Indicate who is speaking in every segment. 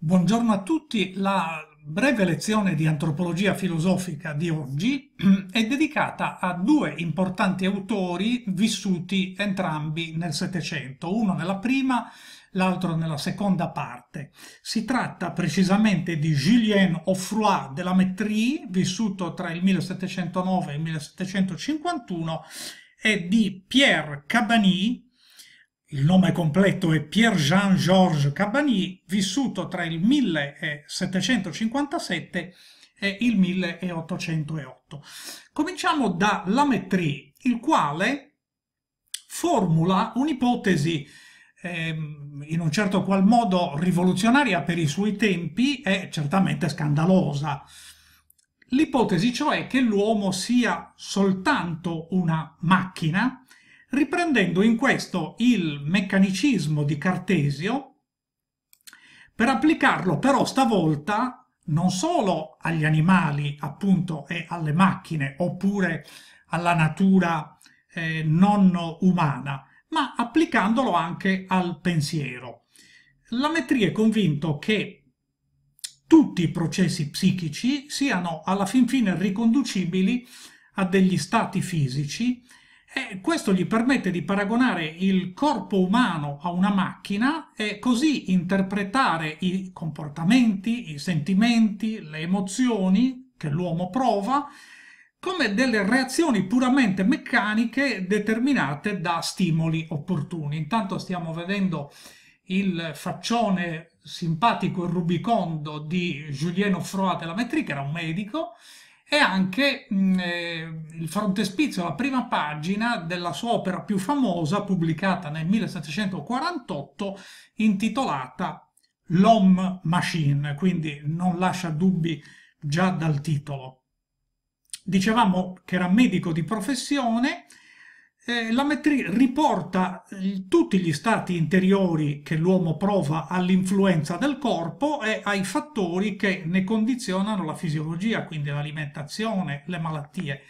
Speaker 1: Buongiorno a tutti, la breve lezione di antropologia filosofica di oggi è dedicata a due importanti autori vissuti entrambi nel Settecento, uno nella prima, l'altro nella seconda parte. Si tratta precisamente di Julien Offroy de la Métrie, vissuto tra il 1709 e il 1751, e di Pierre Cabanis, il nome completo è Pierre-Jean-Georges Cabagny, vissuto tra il 1757 e il 1808. Cominciamo da Lametri, il quale formula un'ipotesi ehm, in un certo qual modo rivoluzionaria per i suoi tempi e certamente scandalosa. L'ipotesi cioè che l'uomo sia soltanto una macchina riprendendo in questo il meccanicismo di Cartesio per applicarlo però stavolta non solo agli animali appunto e alle macchine oppure alla natura eh, non umana, ma applicandolo anche al pensiero. La Lametri è convinto che tutti i processi psichici siano alla fin fine riconducibili a degli stati fisici e questo gli permette di paragonare il corpo umano a una macchina e così interpretare i comportamenti, i sentimenti, le emozioni che l'uomo prova come delle reazioni puramente meccaniche determinate da stimoli opportuni. Intanto stiamo vedendo il faccione simpatico e rubicondo di Julien Offroy della Metri, che era un medico, è anche mh, mm, eh, il frontespizio, la prima pagina della sua opera più famosa, pubblicata nel 1748, intitolata L'Homme Machine, quindi non lascia dubbi già dal titolo. Dicevamo che era medico di professione, eh, la Metri riporta eh, tutti gli stati interiori che l'uomo prova all'influenza del corpo e ai fattori che ne condizionano la fisiologia, quindi l'alimentazione, le malattie.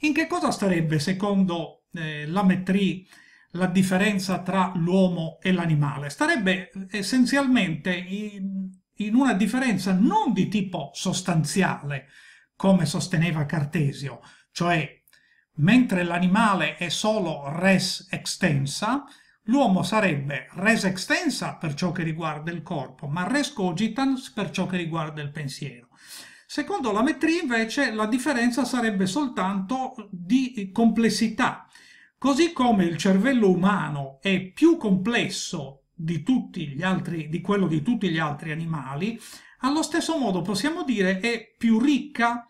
Speaker 1: In che cosa starebbe, secondo eh, la Metri, la differenza tra l'uomo e l'animale? Starebbe eh, essenzialmente in, in una differenza non di tipo sostanziale, come sosteneva Cartesio, cioè Mentre l'animale è solo res extensa, l'uomo sarebbe res extensa per ciò che riguarda il corpo, ma res cogitans per ciò che riguarda il pensiero. Secondo la metria invece, la differenza sarebbe soltanto di complessità. Così come il cervello umano è più complesso di, altri, di quello di tutti gli altri animali, allo stesso modo possiamo dire è più ricca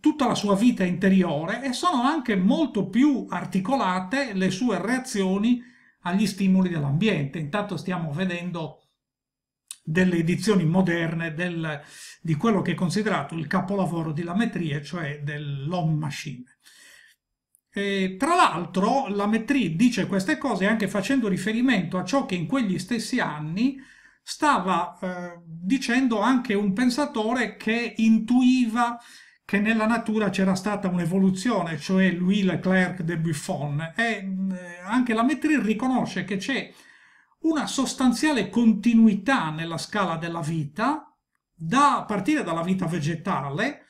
Speaker 1: tutta la sua vita interiore e sono anche molto più articolate le sue reazioni agli stimoli dell'ambiente. Intanto stiamo vedendo delle edizioni moderne del, di quello che è considerato il capolavoro di Lametrie, cioè dell'Home Machine. E, tra l'altro Lametrie dice queste cose anche facendo riferimento a ciò che in quegli stessi anni stava eh, dicendo anche un pensatore che intuiva che nella natura c'era stata un'evoluzione, cioè Louis Leclerc de Buffon, e mm, anche la Metri riconosce che c'è una sostanziale continuità nella scala della vita, da, partire dalla vita vegetale,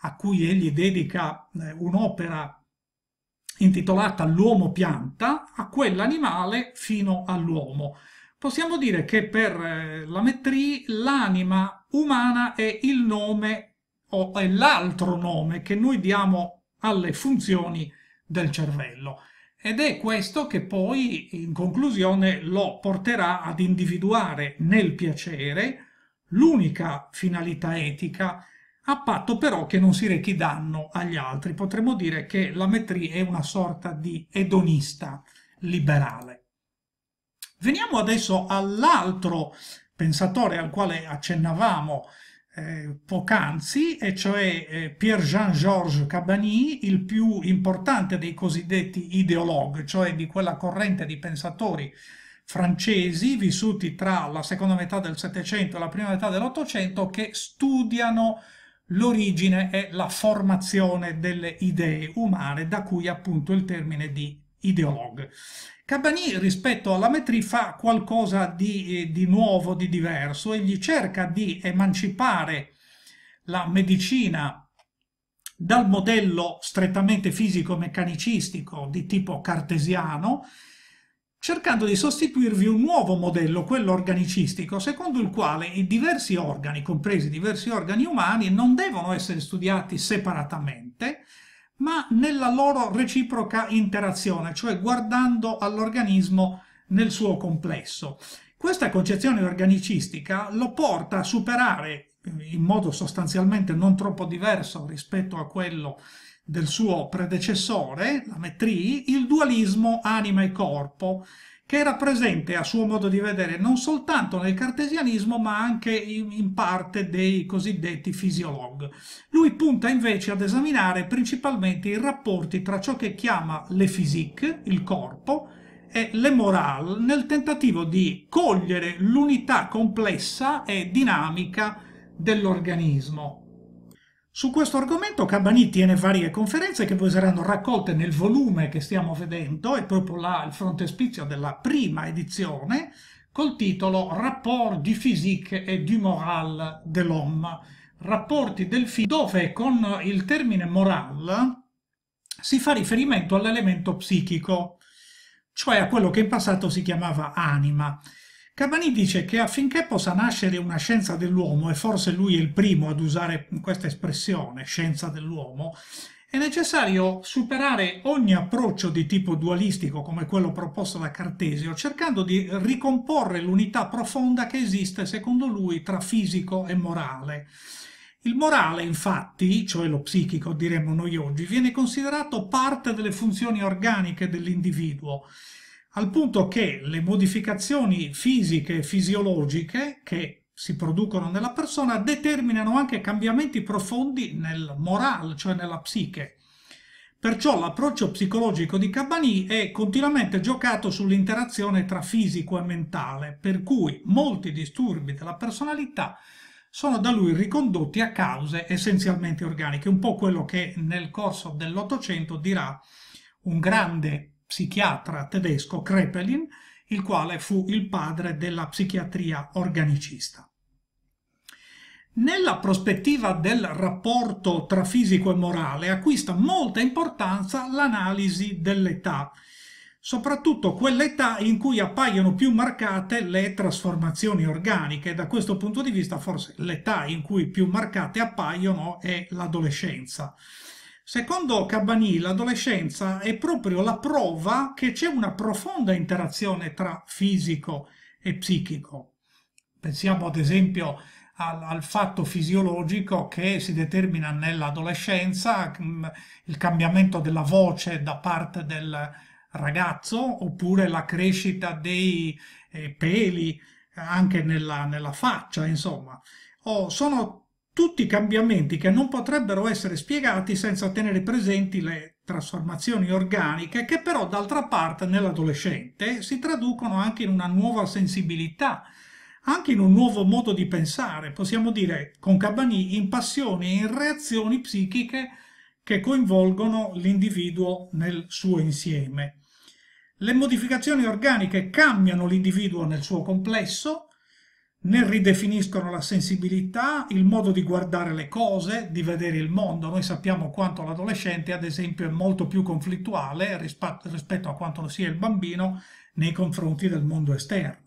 Speaker 1: a cui egli dedica eh, un'opera intitolata L'uomo pianta, a quell'animale fino all'uomo. Possiamo dire che per eh, la Metri l'anima umana è il nome o è l'altro nome che noi diamo alle funzioni del cervello. Ed è questo che poi in conclusione lo porterà ad individuare nel piacere l'unica finalità etica, a patto però che non si rechi danno agli altri. Potremmo dire che la Metri è una sorta di edonista liberale. Veniamo adesso all'altro pensatore al quale accennavamo eh, poc'anzi, e cioè eh, Pierre-Jean-Georges Cabani, il più importante dei cosiddetti ideologue, cioè di quella corrente di pensatori francesi vissuti tra la seconda metà del Settecento e la prima metà dell'Ottocento che studiano l'origine e la formazione delle idee umane, da cui appunto il termine di ideologue. Cabanis rispetto alla Metri fa qualcosa di, eh, di nuovo, di diverso, egli cerca di emancipare la medicina dal modello strettamente fisico-meccanicistico di tipo cartesiano, cercando di sostituirvi un nuovo modello, quello organicistico, secondo il quale i diversi organi, compresi diversi organi umani, non devono essere studiati separatamente, ma nella loro reciproca interazione, cioè guardando all'organismo nel suo complesso. Questa concezione organicistica lo porta a superare, eh, in modo sostanzialmente non troppo diverso rispetto a quello del suo predecessore, la Metri, il dualismo anima e corpo, che era presente a suo modo di vedere non soltanto nel cartesianismo ma anche in, parte dei cosiddetti fisiolog. Lui punta invece ad esaminare principalmente i rapporti tra ciò che chiama le physique, il corpo, e le morale nel tentativo di cogliere l'unità complessa e dinamica dell'organismo. Su questo argomento Cabanì tiene varie conferenze che poi saranno raccolte nel volume che stiamo vedendo, è proprio là il frontespizio della prima edizione, col titolo Rapport du physique et du moral de l'homme, rapporti del fisico, dove con il termine moral si fa riferimento all'elemento psichico, cioè a quello che in passato si chiamava anima. Cabanì dice che affinché possa nascere una scienza dell'uomo, e forse lui è il primo ad usare questa espressione, scienza dell'uomo, è necessario superare ogni approccio di tipo dualistico come quello proposto da Cartesio, cercando di ricomporre l'unità profonda che esiste, secondo lui, tra fisico e morale. Il morale, infatti, cioè lo psichico, diremmo noi oggi, viene considerato parte delle funzioni organiche dell'individuo al punto che le modificazioni fisiche e fisiologiche che si producono nella persona determinano anche cambiamenti profondi nel morale, cioè nella psiche. Perciò l'approccio psicologico di Cabani è continuamente giocato sull'interazione tra fisico e mentale, per cui molti disturbi della personalità sono da lui ricondotti a cause essenzialmente organiche, un po' quello che nel corso dell'Ottocento dirà un grande psichiatra tedesco Krepelin, il quale fu il padre della psichiatria organicista. Nella prospettiva del rapporto tra fisico e morale acquista molta importanza l'analisi dell'età, soprattutto quell'età in cui appaiono più marcate le trasformazioni organiche. Da questo punto di vista forse l'età in cui più marcate appaiono è l'adolescenza. Secondo Cabani, l'adolescenza è proprio la prova che c'è una profonda interazione tra fisico e psichico. Pensiamo ad esempio al, al fatto fisiologico che si determina nell'adolescenza, mm, il cambiamento della voce da parte del ragazzo, oppure la crescita dei eh, peli anche nella, nella faccia, insomma. Oh, sono tutti i cambiamenti che non potrebbero essere spiegati senza tenere presenti le trasformazioni organiche che però d'altra parte nell'adolescente si traducono anche in una nuova sensibilità, anche in un nuovo modo di pensare, possiamo dire con Cabani in passioni e in reazioni psichiche che coinvolgono l'individuo nel suo insieme. Le modificazioni organiche cambiano l'individuo nel suo complesso, ne ridefiniscono la sensibilità, il modo di guardare le cose, di vedere il mondo. Noi sappiamo quanto l'adolescente, ad esempio, è molto più conflittuale rispetto a quanto lo sia il bambino nei confronti del mondo esterno.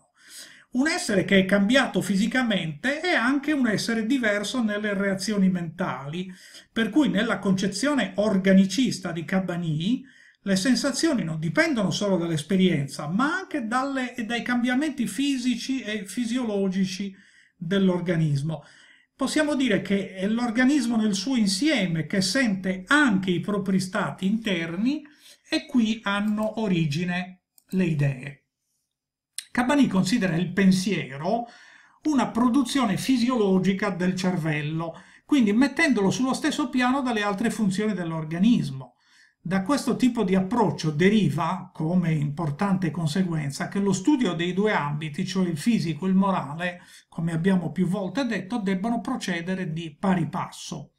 Speaker 1: Un essere che è cambiato fisicamente è anche un essere diverso nelle reazioni mentali, per cui nella concezione organicista di Cabanis le sensazioni non dipendono solo dall'esperienza, ma anche dalle, dai cambiamenti fisici e fisiologici dell'organismo. Possiamo dire che è l'organismo nel suo insieme che sente anche i propri stati interni e qui hanno origine le idee. Cabani considera il pensiero una produzione fisiologica del cervello, quindi mettendolo sullo stesso piano dalle altre funzioni dell'organismo. Da questo tipo di approccio deriva, come importante conseguenza, che lo studio dei due ambiti, cioè il fisico e il morale, come abbiamo più volte detto, debbano procedere di pari passo.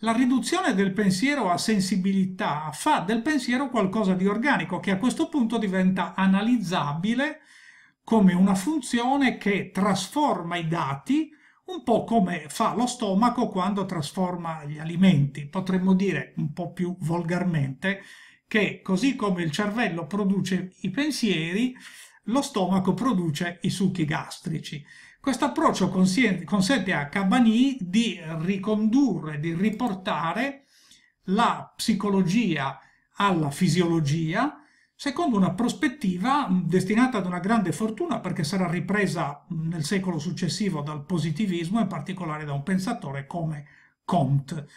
Speaker 1: La riduzione del pensiero a sensibilità fa del pensiero qualcosa di organico che a questo punto diventa analizzabile come una funzione che trasforma i dati un po' come fa lo stomaco quando trasforma gli alimenti. Potremmo dire un po' più volgarmente che così come il cervello produce i pensieri, lo stomaco produce i succhi gastrici. Questo approccio consente a Cabani di ricondurre, di riportare la psicologia alla fisiologia, secondo una prospettiva destinata ad una grande fortuna perché sarà ripresa nel secolo successivo dal positivismo, in particolare da un pensatore come Comte.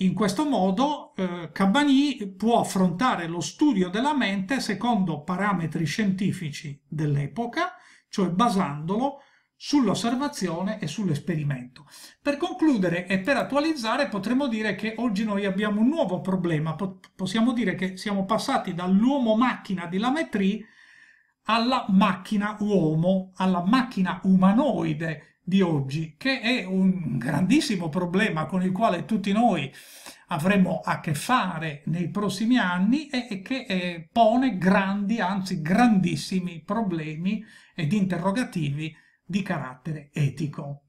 Speaker 1: In questo modo eh, Cabagny può affrontare lo studio della mente secondo parametri scientifici dell'epoca, cioè basandolo sull'osservazione e sull'esperimento. Per concludere e per attualizzare potremmo dire che oggi noi abbiamo un nuovo problema, possiamo dire che siamo passati dall'uomo-macchina di Lametri alla macchina uomo, alla macchina umanoide di oggi, che è un grandissimo problema con il quale tutti noi avremo a che fare nei prossimi anni e, che eh, pone grandi, anzi grandissimi problemi ed interrogativi di carattere etico.